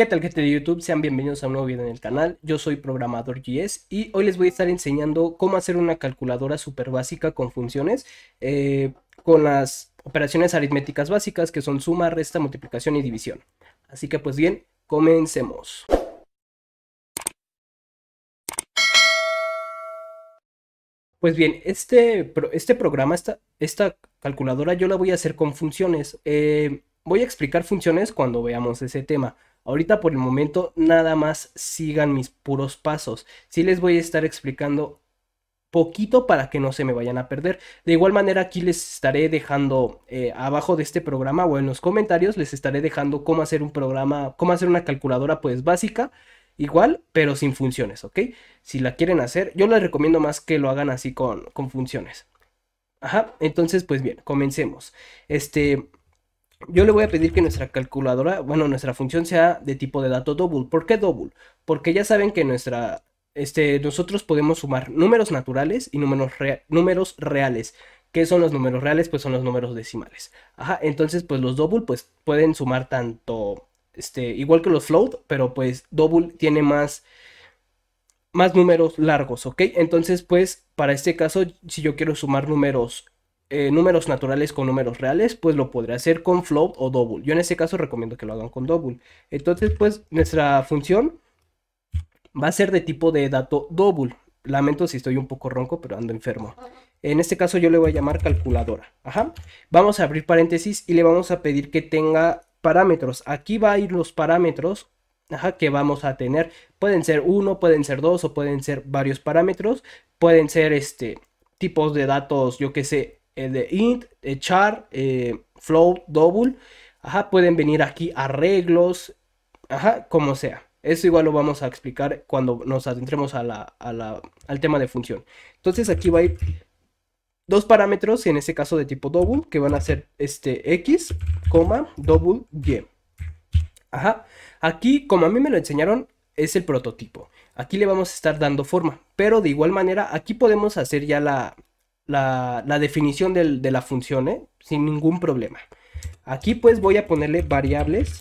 ¿Qué tal gente de YouTube? Sean bienvenidos a un nuevo video en el canal. Yo soy programador GS y hoy les voy a estar enseñando cómo hacer una calculadora súper básica con funciones eh, con las operaciones aritméticas básicas que son suma, resta, multiplicación y división. Así que pues bien, comencemos. Pues bien, este, este programa, esta, esta calculadora yo la voy a hacer con funciones. Eh, Voy a explicar funciones cuando veamos ese tema. Ahorita por el momento nada más sigan mis puros pasos. Sí les voy a estar explicando poquito para que no se me vayan a perder. De igual manera aquí les estaré dejando eh, abajo de este programa o en los comentarios les estaré dejando cómo hacer un programa, cómo hacer una calculadora pues básica. Igual, pero sin funciones, ¿ok? Si la quieren hacer, yo les recomiendo más que lo hagan así con, con funciones. Ajá, entonces pues bien, comencemos. Este, yo le voy a pedir que nuestra calculadora, bueno, nuestra función sea de tipo de dato double. ¿Por qué double? Porque ya saben que nuestra, este, nosotros podemos sumar números naturales y números, reales. ¿Qué son los números reales? Pues son los números decimales. Ajá, entonces pues los double pues pueden sumar tanto, este, igual que los float, pero pues double tiene más, más números largos, ¿ok? Entonces pues para este caso, si yo quiero sumar números eh, números naturales con números reales, pues lo podría hacer con float o double. Yo en este caso recomiendo que lo hagan con double. Entonces, pues nuestra función va a ser de tipo de dato double. Lamento si estoy un poco ronco, pero ando enfermo. En este caso yo le voy a llamar calculadora. Ajá. Vamos a abrir paréntesis y le vamos a pedir que tenga parámetros. Aquí va a ir los parámetros ajá, que vamos a tener. Pueden ser uno, pueden ser dos o pueden ser varios parámetros. Pueden ser este tipos de datos, yo que sé, el de int, char, eh, flow, double. Ajá, pueden venir aquí arreglos, ajá, como sea. Eso igual lo vamos a explicar cuando nos adentremos al tema de función. Entonces aquí va a ir dos parámetros, en este caso de tipo double, que van a ser este x, coma, double, y. Ajá, aquí como a mí me lo enseñaron, es el prototipo. Aquí le vamos a estar dando forma, pero de igual manera aquí podemos hacer ya la, la, definición de la función, ¿eh? sin ningún problema. Aquí pues voy a ponerle variables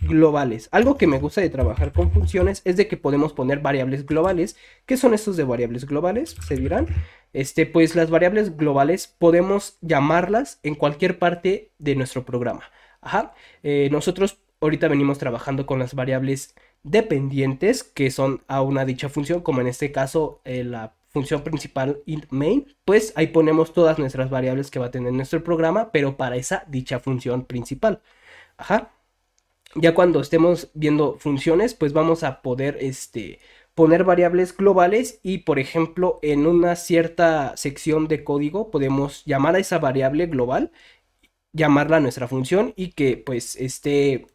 globales. Algo que me gusta de trabajar con funciones es de que podemos poner variables globales. ¿Qué son estos de variables globales? Se dirán. Este, pues las variables globales podemos llamarlas en cualquier parte de nuestro programa. Ajá. Eh, nosotros ahorita venimos trabajando con las variables dependientes que son a una dicha función, como en este caso eh, la función principal int main, pues ahí ponemos todas nuestras variables que va a tener nuestro programa, pero para esa dicha función principal. Ajá. Ya cuando estemos viendo funciones, pues vamos a poder este, poner variables globales y, por ejemplo, en una cierta sección de código podemos llamar a esa variable global, llamarla nuestra función y que pues esté,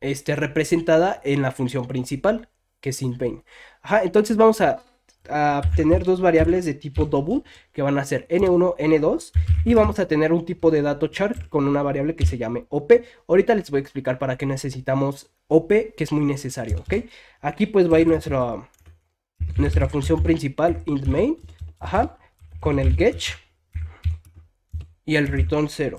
esté representada en la función principal, que es int main. Ajá, entonces vamos a a tener dos variables de tipo double que van a ser n1, n2 y vamos a tener un tipo de dato char con una variable que se llame op. Ahorita les voy a explicar para qué necesitamos op, que es muy necesario, ¿ok? Aquí pues va a ir nuestra, nuestra función principal int main, con el get y el return 0.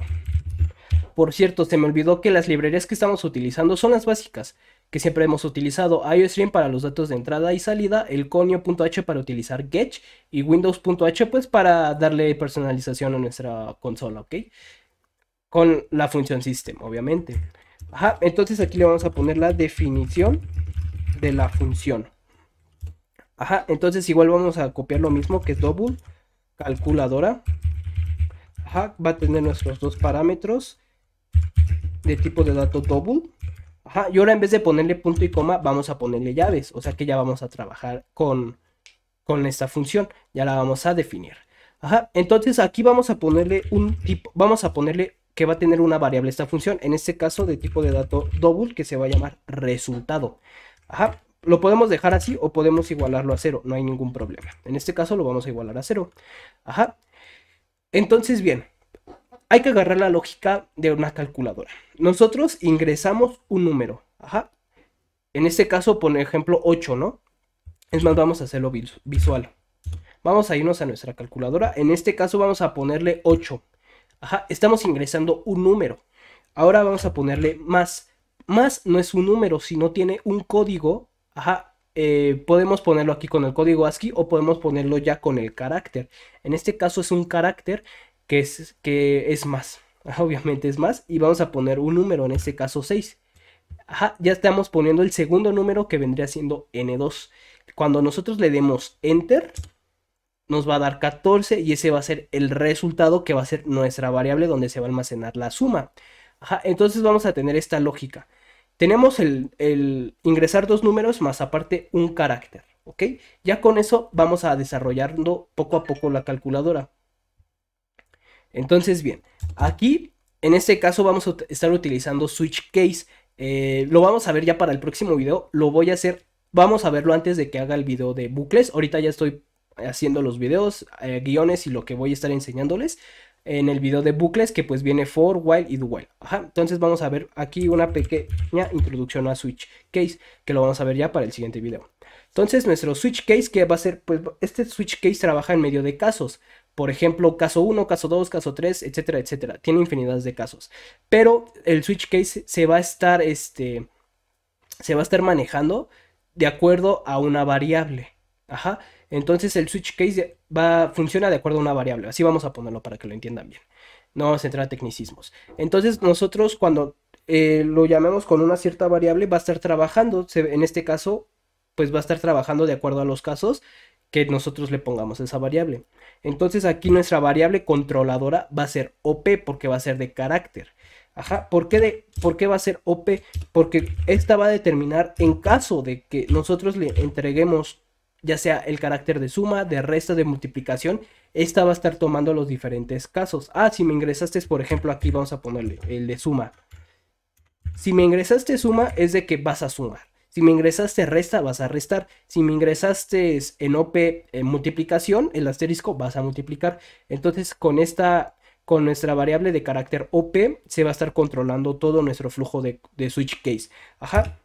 Por cierto, se me olvidó que las librerías que estamos utilizando son las básicas que siempre hemos utilizado IOStream para los datos de entrada y salida, el conio.h para utilizar Getch y Windows.h pues para darle personalización a nuestra consola, ¿ok? Con la función system, obviamente. Ajá, entonces aquí le vamos a poner la definición de la función. Ajá, entonces igual vamos a copiar lo mismo que double calculadora. Ajá, va a tener nuestros dos parámetros de tipo de dato double y ahora en vez de ponerle punto y coma, vamos a ponerle llaves. O sea que ya vamos a trabajar con, con esta función. Ya la vamos a definir. Ajá, entonces aquí vamos a ponerle un tipo, vamos a ponerle que va a tener una variable esta función. En este caso de tipo de dato double que se va a llamar resultado. Ajá, lo podemos dejar así o podemos igualarlo a cero. No hay ningún problema. En este caso lo vamos a igualar a cero. Ajá. Entonces bien, hay que agarrar la lógica de una calculadora. Nosotros ingresamos un número. Ajá. En este caso, por ejemplo, 8, ¿no? Es más, vamos a hacerlo visual. Vamos a irnos a nuestra calculadora. En este caso vamos a ponerle 8. Ajá, estamos ingresando un número. Ahora vamos a ponerle más. Más no es un número, sino tiene un código. Ajá, eh, podemos ponerlo aquí con el código ASCII o podemos ponerlo ya con el carácter. En este caso es un carácter que es, es más. Obviamente es más. Y vamos a poner un número, en este caso 6. ya estamos poniendo el segundo número que vendría siendo N2. Cuando nosotros le demos Enter, nos va a dar 14 y ese va a ser el resultado que va a ser nuestra variable donde se va a almacenar la suma. entonces vamos a tener esta lógica. Tenemos el, el ingresar dos números más aparte un carácter. ¿ok? Ya con eso vamos a desarrollando poco a poco la calculadora. Entonces, bien, aquí en este caso vamos a estar utilizando switch case. Eh, lo vamos a ver ya para el próximo video. Lo voy a hacer, vamos a verlo antes de que haga el video de bucles. Ahorita ya estoy haciendo los videos, eh, guiones y lo que voy a estar enseñándoles en el video de bucles que pues viene for, while y do while. Ajá, entonces vamos a ver aquí una pequeña introducción a switch case que lo vamos a ver ya para el siguiente video. Entonces nuestro switch case que va a ser, pues este switch case trabaja en medio de casos. Por ejemplo, caso 1, caso 2, caso 3, etcétera, etcétera. Tiene infinidad de casos. Pero el switch case se va a estar, este, se va a estar manejando de acuerdo a una variable. Ajá. Entonces el switch case va, funciona de acuerdo a una variable. Así vamos a ponerlo para que lo entiendan bien. No vamos a entrar a tecnicismos. Entonces nosotros cuando eh, lo llamemos con una cierta variable va a estar trabajando. en este caso, pues va a estar trabajando de acuerdo a los casos que nosotros le pongamos esa variable. Entonces aquí nuestra variable controladora va a ser OP porque va a ser de carácter. Ajá, ¿por qué, de, ¿por qué va a ser OP? Porque esta va a determinar en caso de que nosotros le entreguemos ya sea el carácter de suma, de resta, de multiplicación, esta va a estar tomando los diferentes casos. Ah, si me ingresaste, por ejemplo, aquí vamos a ponerle el de suma. Si me ingresaste suma es de que vas a sumar. Si me ingresaste resta, vas a restar. Si me ingresaste en OP en multiplicación, el asterisco, vas a multiplicar. Entonces con esta con nuestra variable de carácter OP se va a estar controlando todo nuestro flujo de, switch case. Ajá.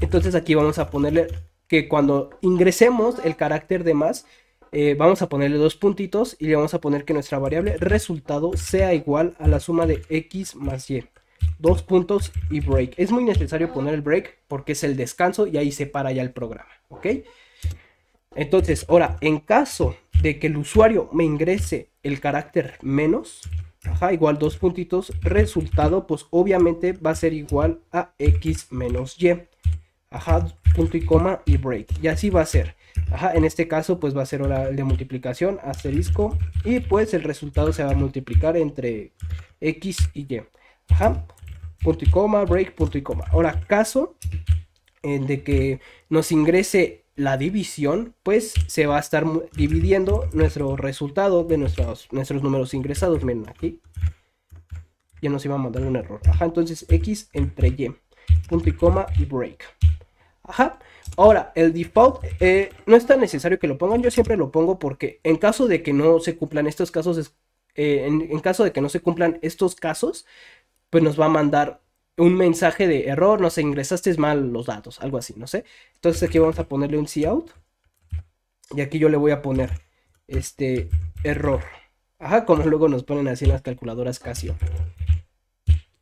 Entonces aquí vamos a ponerle que cuando ingresemos el carácter de más, eh, vamos a ponerle dos puntitos y le vamos a poner que nuestra variable resultado sea igual a la suma de X más Y dos puntos y break. Es muy necesario poner el break porque es el descanso y ahí se para ya el programa, ¿ok? Entonces, ahora, en caso de que el usuario me ingrese el carácter menos, ajá, igual dos puntitos, resultado, pues obviamente va a ser igual a x menos y, ajá, punto y coma y break. Y así va a ser. Ajá, en este caso pues va a ser hora de multiplicación, asterisco, y pues el resultado se va a multiplicar entre x y y. Ajá. Punto y coma, break, punto y coma. Ahora, caso eh, de que nos ingrese la división, pues se va a estar dividiendo nuestro resultado de nuestros, nuestros números ingresados. Miren aquí. Ya nos iba a mandar un error. Ajá, entonces x entre y. Punto y coma y break. Ajá. Ahora, el default eh, no es tan necesario que lo pongan. Yo siempre lo pongo porque en caso de que no se cumplan estos casos, eh, en caso de que no se cumplan estos casos, pues nos va a mandar un mensaje de error, no sé, ingresaste mal los datos, algo así, no sé. Entonces aquí vamos a ponerle un cout y aquí yo le voy a poner este error. Ajá, como luego nos ponen así en las calculadoras Casio.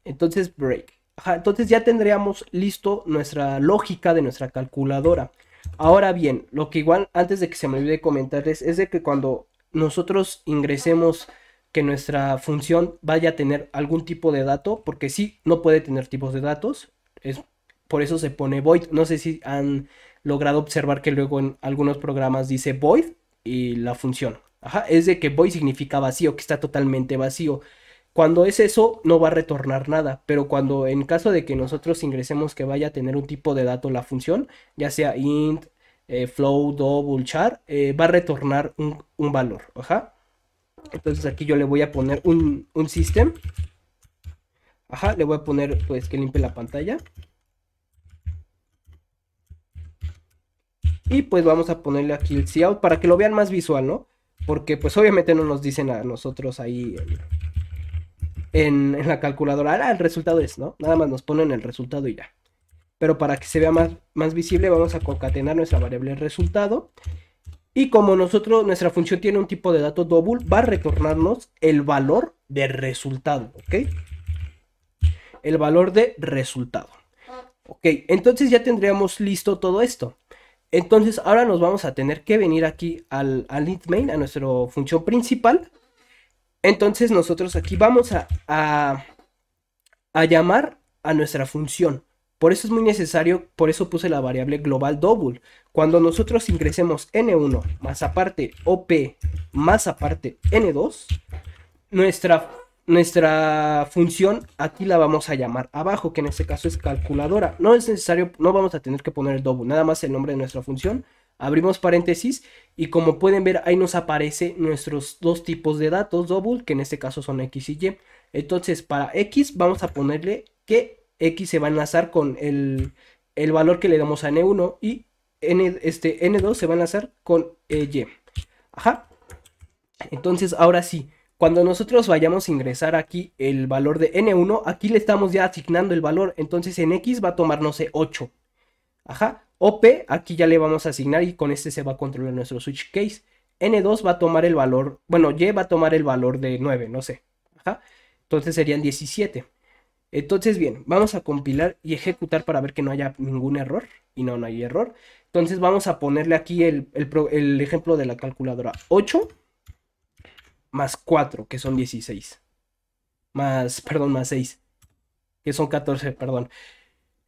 Entonces break. Ajá, entonces ya tendríamos listo nuestra lógica de nuestra calculadora. Ahora bien, lo que igual antes de que se me olvide comentarles es de que cuando nosotros ingresemos que nuestra función vaya a tener algún tipo de dato, porque si no puede tener tipos de datos, es, por eso se pone void. No sé si han logrado observar que luego en algunos programas dice void y la función. Ajá, es de que void significa vacío, que está totalmente vacío. Cuando es eso, no va a retornar nada, pero cuando en caso de que nosotros ingresemos que vaya a tener un tipo de dato la función, ya sea int, eh, flow, double, char, eh, va a retornar un, un valor. Ajá. Entonces aquí yo le voy a poner un, un system. Ajá, le voy a poner pues que limpie la pantalla. Y pues vamos a ponerle aquí el cout para que lo vean más visual, ¿no? Porque pues obviamente no nos dicen a nosotros ahí en, la calculadora, ah, el resultado es, ¿no? Nada más nos ponen el resultado y ya. Pero para que se vea más, más visible vamos a concatenar nuestra variable resultado y como nosotros, nuestra función tiene un tipo de dato double, va a retornarnos el valor de resultado, ¿ok? El valor de resultado. Ok, entonces ya tendríamos listo todo esto. Entonces ahora nos vamos a tener que venir aquí al, main, a nuestra función principal. Entonces nosotros aquí vamos a, a llamar a nuestra función. Por eso es muy necesario, por eso puse la variable global double. Cuando nosotros ingresemos n1 más aparte op más aparte n2, nuestra, nuestra función aquí la vamos a llamar abajo, que en este caso es calculadora. No es necesario, no vamos a tener que poner el double, nada más el nombre de nuestra función. Abrimos paréntesis y como pueden ver ahí nos aparece nuestros dos tipos de datos double, que en este caso son x y y. Entonces para x vamos a ponerle que X se va a enlazar con el, valor que le damos a N1 y N, este, N2 se va a enlazar con eh, Y. Ajá. Entonces, ahora sí, cuando nosotros vayamos a ingresar aquí el valor de N1, aquí le estamos ya asignando el valor. Entonces, en X va a tomar, no sé, 8. Ajá. O aquí ya le vamos a asignar y con este se va a controlar nuestro switch case. N2 va a tomar el valor, bueno, Y va a tomar el valor de 9, no sé. Ajá. Entonces serían 17. Entonces, bien, vamos a compilar y ejecutar para ver que no haya ningún error. Y no, no hay error. Entonces vamos a ponerle aquí el, ejemplo de la calculadora 8 más 4, que son 16. Más, perdón, más 6, que son 14, perdón.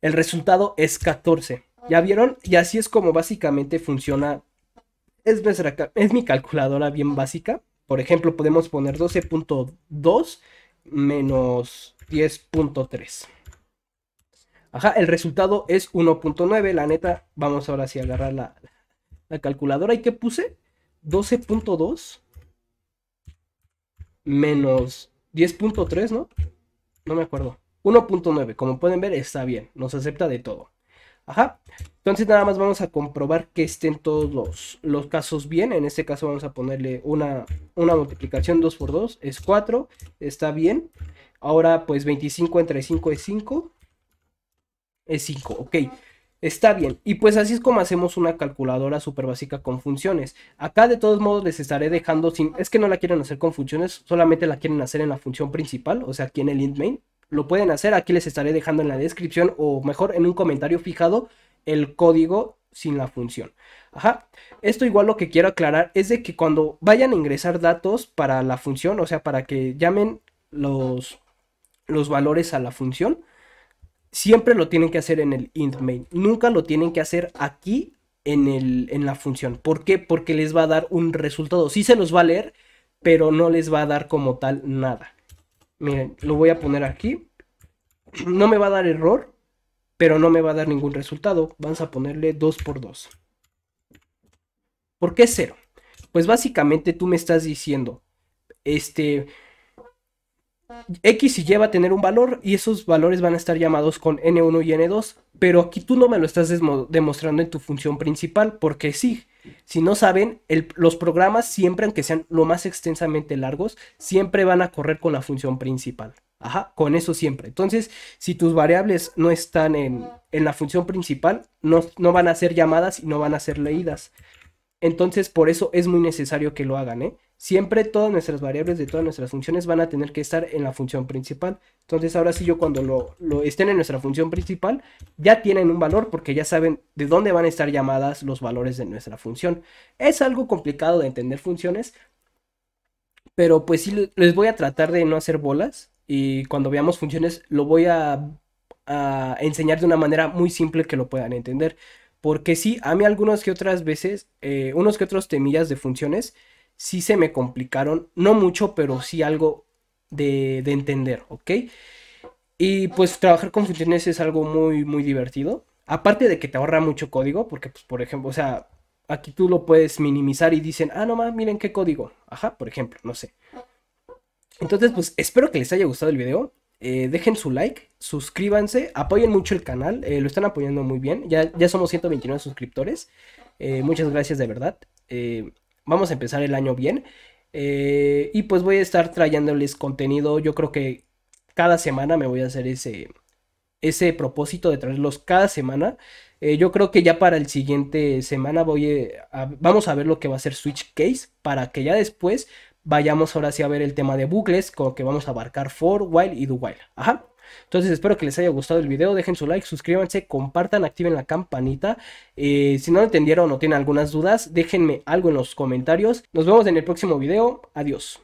El resultado es 14. ¿Ya vieron? Y así es como básicamente funciona. Es, es mi calculadora bien básica. Por ejemplo, podemos poner 12.2 menos 10.3. Ajá, el resultado es 1.9. La neta, vamos ahora sí a agarrar la, calculadora. ¿Y qué puse? 12.2 menos 10.3, ¿no? No me acuerdo. 1.9, como pueden ver, está bien. Nos acepta de todo. Ajá. Entonces nada más vamos a comprobar que estén todos los, casos bien. En este caso vamos a ponerle una multiplicación 2 por 2. Es 4. Está bien. Ahora, pues 25 entre 5 es 5. Es 5, ok. Está bien, y pues así es como hacemos una calculadora súper básica con funciones. Acá de todos modos les estaré dejando sin... Es que no la quieren hacer con funciones, solamente la quieren hacer en la función principal, o sea, aquí en el int main. Lo pueden hacer, aquí les estaré dejando en la descripción o mejor en un comentario fijado el código sin la función. Ajá, esto igual lo que quiero aclarar es de que cuando vayan a ingresar datos para la función, o sea, para que llamen los los valores a la función, siempre lo tienen que hacer en el int main. Nunca lo tienen que hacer aquí en, el, en la función. ¿Por qué? Porque les va a dar un resultado. Si se los va a leer, pero no les va a dar como tal nada. Miren, lo voy a poner aquí. No me va a dar error, pero no me va a dar ningún resultado. Vamos a ponerle 2 por 2. ¿Por qué 0? Pues básicamente tú me estás diciendo, este, X y lleva a tener un valor y esos valores van a estar llamados con N1 y N2, pero aquí tú no me lo estás demostrando en tu función principal, porque sí, si no saben, los programas siempre, aunque sean lo más extensamente largos, siempre van a correr con la función principal. Ajá, con eso siempre. Entonces, si tus variables no están en, la función principal, no, no van a ser llamadas y no van a ser leídas. Entonces, por eso es muy necesario que lo hagan, ¿eh? siempre todas nuestras variables de todas nuestras funciones van a tener que estar en la función principal. Entonces ahora sí yo cuando lo, estén en nuestra función principal ya tienen un valor porque ya saben de dónde van a estar llamadas los valores de nuestra función. Es algo complicado de entender funciones, pero pues sí les voy a tratar de no hacer bolas y cuando veamos funciones lo voy a, enseñar de una manera muy simple que lo puedan entender. Porque sí, a mí algunas que otras veces, eh, unos que otros temillas de funciones, sí se me complicaron, no mucho, pero sí algo de, entender, ¿ok? Y pues trabajar con funciones es algo muy, muy divertido. Aparte de que te ahorra mucho código, porque pues por ejemplo, o sea, aquí tú lo puedes minimizar y dicen, ah, no más, miren qué código. Ajá, por ejemplo, no sé. Entonces, pues espero que les haya gustado el video. Eh, dejen su like, suscríbanse, apoyen mucho el canal, eh, lo están apoyando muy bien. Ya, ya somos 129 suscriptores. Eh, muchas gracias de verdad vamos a empezar el año bien. Eh, y pues voy a estar trayéndoles contenido. Yo creo que cada semana me voy a hacer ese, ese propósito de traerlos cada semana. Eh, yo creo que ya para el siguiente semana voy eh, vamos a ver lo que va a ser Switch Case para que ya después vayamos ahora sí a ver el tema de bucles, con que vamos a abarcar for, while y do while. Ajá. Entonces espero que les haya gustado el video, dejen su like, suscríbanse, compartan, activen la campanita. Eh, si no lo entendieron o tienen algunas dudas, déjenme algo en los comentarios. Nos vemos en el próximo video, adiós.